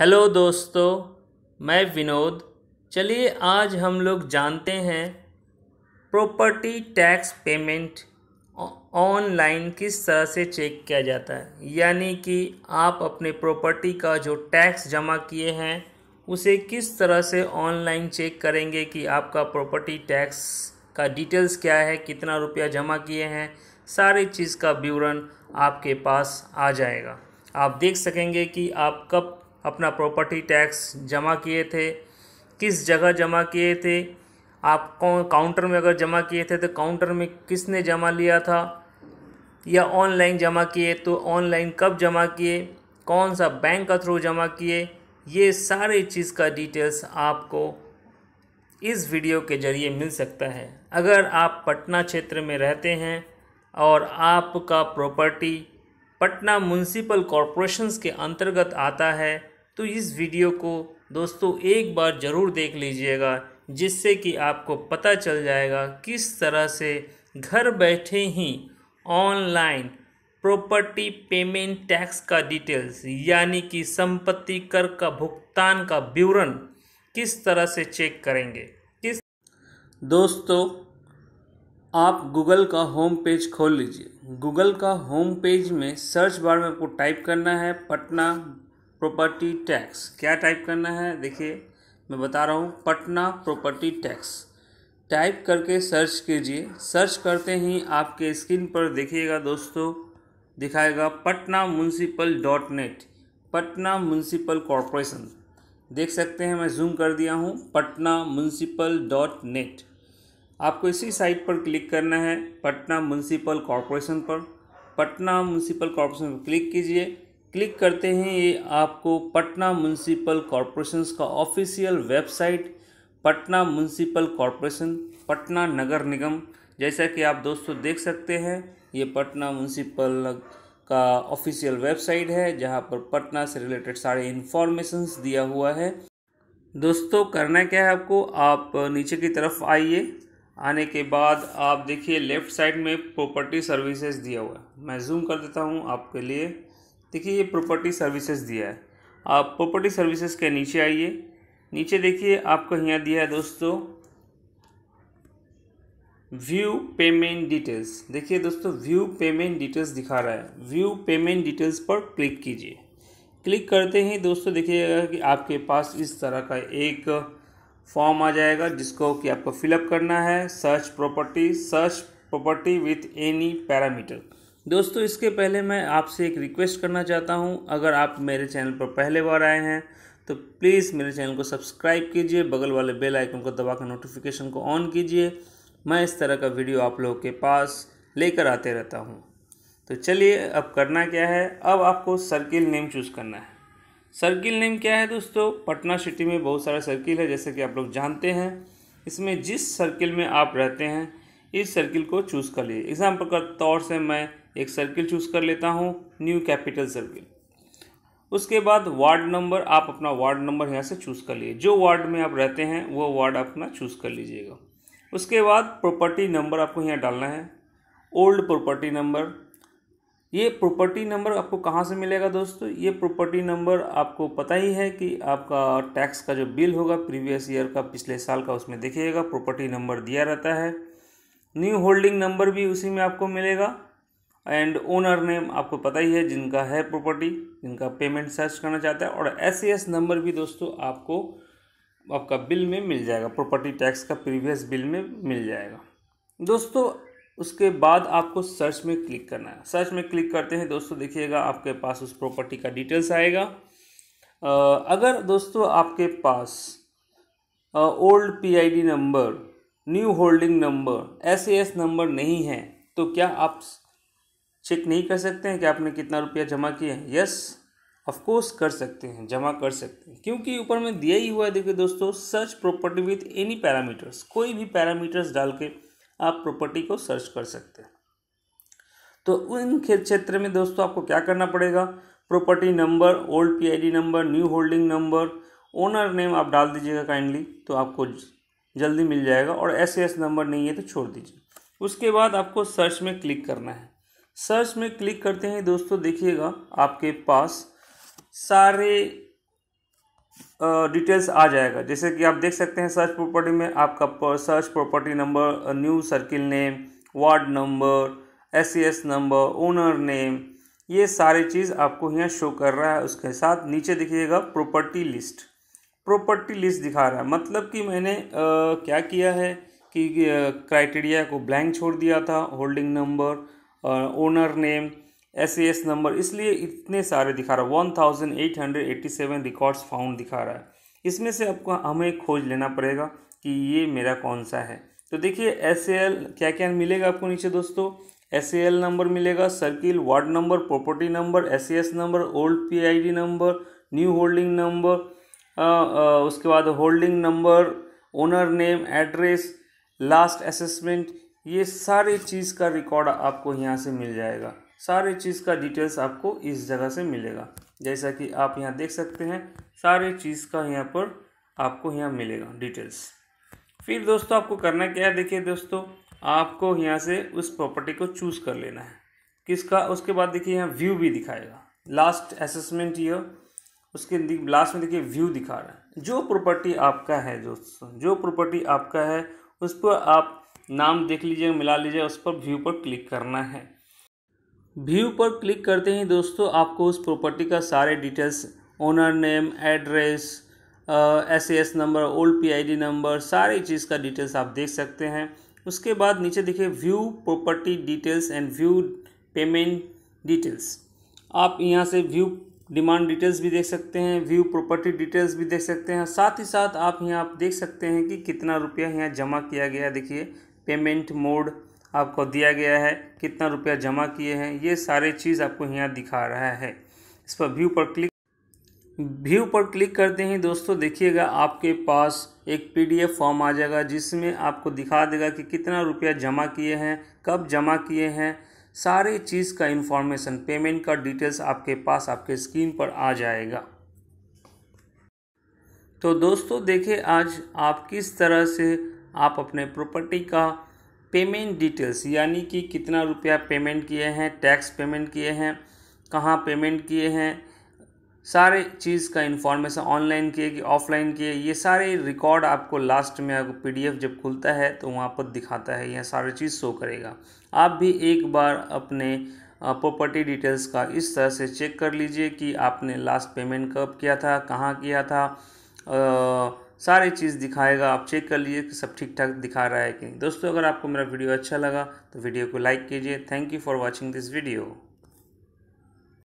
hello दोस्तों मैं विनोद चलिए आज हम लोग जानते हैं प्रॉपर्टी टैक्स पेमेंट ऑनलाइन किस तरह से चेक किया जाता है यानी कि आप अपने प्रॉपर्टी का जो टैक्स जमा किए हैं उसे किस तरह से ऑनलाइन चेक करेंगे कि आपका प्रॉपर्टी टैक्स का डिटेल्स क्या है कितना रुपया जमा किए हैं सारी चीज़ का विवरण आपके पास आ जाएगा आप देख सकेंगे कि आप कब अपना प्रॉपर्टी टैक्स जमा किए थे किस जगह जमा किए थे आप कौन काउंटर में अगर जमा किए थे तो काउंटर में किसने जमा लिया था या ऑनलाइन जमा किए तो ऑनलाइन कब जमा किए कौन सा बैंक का थ्रू जमा किए ये सारी चीज़ का डिटेल्स आपको इस वीडियो के ज़रिए मिल सकता है अगर आप पटना क्षेत्र में रहते हैं और आपका प्रॉपर्टी पटना म्यूनसिपल कॉरपोरेशंस के अंतर्गत आता है तो इस वीडियो को दोस्तों एक बार ज़रूर देख लीजिएगा जिससे कि आपको पता चल जाएगा किस तरह से घर बैठे ही ऑनलाइन प्रॉपर्टी पेमेंट टैक्स का डिटेल्स यानी कि संपत्ति कर का भुगतान का विवरण किस तरह से चेक करेंगे किस दोस्तों आप गूगल का होम पेज खोल लीजिए गूगल का होम पेज में सर्च बार में आपको टाइप करना है पटना प्रॉपर्टी टैक्स क्या टाइप करना है देखिए मैं बता रहा हूँ पटना प्रॉपर्टी टैक्स टाइप करके सर्च कीजिए सर्च करते ही आपके स्क्रीन पर देखिएगा दोस्तों दिखाएगा Patna municipal dot net Patna municipal corporation देख सकते हैं मैं जूम कर दिया हूँ पटना म्यूनसिपल डॉट नेट आपको इसी साइट पर क्लिक करना है पटना म्यूनसिपल कॉरपोरेशन पर पटना म्यूनसिपल कॉरपोरेशन पर क्लिक कीजिए क्लिक करते हैं ये आपको पटना म्यूनसिपल कॉरपोरेशन का official website Patna municipal corporation Patna Nagar Nigam जैसा कि आप दोस्तों देख सकते हैं ये पटना म्यूनसिपल का ऑफिशियल वेबसाइट है जहाँ पर पटना से रिलेटेड सारे इन्फॉर्मेशंस दिया हुआ है दोस्तों करना क्या है आपको आप नीचे की तरफ आइए आने के बाद आप देखिए लेफ़्ट साइड में प्रॉपर्टी सर्विसेज दिया हुआ है मैं जूम कर देता हूँ आपके लिए देखिए ये प्रॉपर्टी सर्विसेज दिया है आप प्रॉपर्टी सर्विसेज के नीचे आइए नीचे देखिए आपको यहाँ दिया है दोस्तों व्यू पेमेंट डिटेल्स देखिए दोस्तों व्यू पेमेंट डिटेल्स दिखा रहा है व्यू पेमेंट डिटेल्स पर क्लिक कीजिए क्लिक करते ही दोस्तों देखिएगा कि आपके पास इस तरह का एक फॉर्म आ जाएगा जिसको कि आपको फिलअप करना है search property search property with any parameter दोस्तों इसके पहले मैं आपसे एक रिक्वेस्ट करना चाहता हूँ अगर आप मेरे चैनल पर पहले बार आए हैं तो प्लीज़ मेरे चैनल को सब्सक्राइब कीजिए बगल वाले बेल आइकन को दबाकर नोटिफिकेशन को ऑन कीजिए मैं इस तरह का वीडियो आप लोगों के पास लेकर आते रहता हूँ तो चलिए अब करना क्या है अब आपको सर्किल नेम चूज़ करना है सर्किल नेम क्या है दोस्तों पटना सिटी में बहुत सारा सर्किल है जैसे कि आप लोग जानते हैं इसमें जिस सर्किल में आप रहते हैं इस सर्किल को चूज़ कर लीजिए एग्ज़ाम्पल का तौर से मैं एक सर्किल चूज़ कर लेता हूँ न्यू कैपिटल सर्किल उसके बाद वार्ड नंबर आप अपना वार्ड नंबर यहाँ से चूज़ कर लीजिए जो वार्ड में आप रहते हैं वो वार्ड अपना चूज़ कर लीजिएगा उसके बाद प्रॉपर्टी नंबर आपको यहाँ डालना है ओल्ड प्रॉपर्टी नंबर ये प्रॉपर्टी नंबर आपको कहाँ से मिलेगा दोस्तों ये प्रॉपर्टी नंबर आपको पता ही है कि आपका टैक्स का जो बिल होगा प्रीवियस ईयर का पिछले साल का उसमें देखिएगा प्रॉपर्टी नंबर दिया रहता है न्यू होल्डिंग नंबर भी उसी में आपको मिलेगा एंड ओनर नेम आपको पता ही है जिनका है प्रॉपर्टी जिनका पेमेंट सर्च करना चाहता है और एस नंबर e भी दोस्तों आपको आपका बिल में मिल जाएगा प्रॉपर्टी टैक्स का प्रीवियस बिल में मिल जाएगा दोस्तों उसके बाद आपको सर्च में क्लिक करना है सर्च में क्लिक करते हैं दोस्तों देखिएगा आपके पास उस प्रॉपर्टी का डिटेल्स आएगा अगर दोस्तों आपके पास old PID number new holding number S number नहीं है तो क्या आप चेक नहीं कर सकते हैं कि आपने कितना रुपया जमा किया है यस ऑफकोर्स कर सकते हैं जमा कर सकते हैं क्योंकि ऊपर में दिया ही हुआ है देखिए दोस्तों search property with any parameters कोई भी पैरामीटर्स डाल के आप प्रॉपर्टी को सर्च कर सकते हैं तो उन क्षेत्र में दोस्तों आपको क्या करना पड़ेगा property number old PID number new holding number owner name आप डाल दीजिएगा काइंडली तो आपको जल्दी मिल जाएगा और एस एस नंबर नहीं है तो छोड़ दीजिए उसके बाद आपको सर्च में क्लिक करना है सर्च में क्लिक करते हैं दोस्तों देखिएगा आपके पास सारे डिटेल्स आ जाएगा जैसे कि आप देख सकते हैं सर्च प्रॉपर्टी में आपका search property number new circle name ward number S number owner name ये सारे चीज़ आपको यहाँ शो कर रहा है उसके साथ नीचे दिखिएगा प्रॉपर्टी लिस्ट प्रॉपर्टी लिस्ट दिखा रहा है मतलब कि मैंने आ, क्या किया है कि क्राइटेरिया को ब्लैंक छोड़ दिया था holding number owner name S S number इसलिए इतने सारे दिखा रहा है one thousand eight hundred eighty seven records found दिखा रहा है इसमें से आपको हमें खोज लेना पड़ेगा कि ये मेरा कौन सा है तो देखिए एस एल क्या क्या मिलेगा आपको नीचे दोस्तों एस एल नंबर मिलेगा circle ward number property number S S number old P I D number new holding number उसके बाद holding number owner name address last assessment ये सारे चीज़ का रिकॉर्ड आपको यहाँ से मिल जाएगा सारे चीज़ का डिटेल्स आपको इस जगह से मिलेगा जैसा कि आप यहाँ देख सकते हैं सारे चीज़ का यहाँ पर आपको यहाँ मिलेगा डिटेल्स फिर दोस्तों आपको करना क्या है देखिए दोस्तों आपको यहाँ से उस प्रॉपर्टी को चूज़ कर लेना है किसका उसके बाद देखिए यहाँ व्यू भी दिखाएगा लास्ट असेसमेंट ये उसके लास्ट में देखिए व्यू दिखा रहा है जो प्रॉपर्टी आपका है दोस्तों जो प्रॉपर्टी आपका है उस पर आप नाम देख लीजिए मिला लीजिएगा उस पर व्यू पर क्लिक करना है व्यू पर क्लिक करते ही दोस्तों आपको उस प्रॉपर्टी का सारे details owner name address S S number old PID number सारी चीज़ का डिटेल्स आप देख सकते हैं उसके बाद नीचे देखिए view property details and view payment details आप यहाँ से व्यू डिमांड डिटेल्स भी देख सकते हैं व्यू प्रॉपर्टी डिटेल्स भी देख सकते हैं साथ ही साथ आप यहाँ आप देख सकते हैं कि कितना रुपया यहाँ जमा किया गया देखिए पेमेंट मोड आपको दिया गया है कितना रुपया जमा किए हैं ये सारे चीज़ आपको यहाँ दिखा रहा है इस पर व्यू पर क्लिक व्यू पर क्लिक करते ही दोस्तों देखिएगा आपके पास एक पीडीएफ फॉर्म आ जाएगा जिसमें आपको दिखा देगा कि कितना रुपया जमा किए हैं कब जमा किए हैं सारे चीज़ का इन्फॉर्मेशन पेमेंट का डिटेल्स आपके पास आपके स्क्रीन पर आ जाएगा तो दोस्तों देखें आज आप किस तरह से आप अपने प्रॉपर्टी का पेमेंट डिटेल्स यानी कि कितना रुपया पेमेंट किए हैं टैक्स पेमेंट किए हैं कहाँ पेमेंट किए हैं सारे चीज़ का इन्फॉर्मेशन ऑनलाइन किए कि ऑफलाइन किए ये सारे रिकॉर्ड आपको लास्ट में आपको पी जब खुलता है तो वहाँ पर दिखाता है यह सारे चीज़ शो करेगा आप भी एक बार अपने प्रॉपर्टी डिटेल्स का इस तरह से चेक कर लीजिए कि आपने लास्ट पेमेंट कब किया था कहाँ किया था आ, सारी चीज़ दिखाएगा आप चेक कर लीजिए कि सब ठीक ठाक दिखा रहा है कि दोस्तों अगर आपको मेरा वीडियो अच्छा लगा तो वीडियो को लाइक कीजिए thank you for watching this video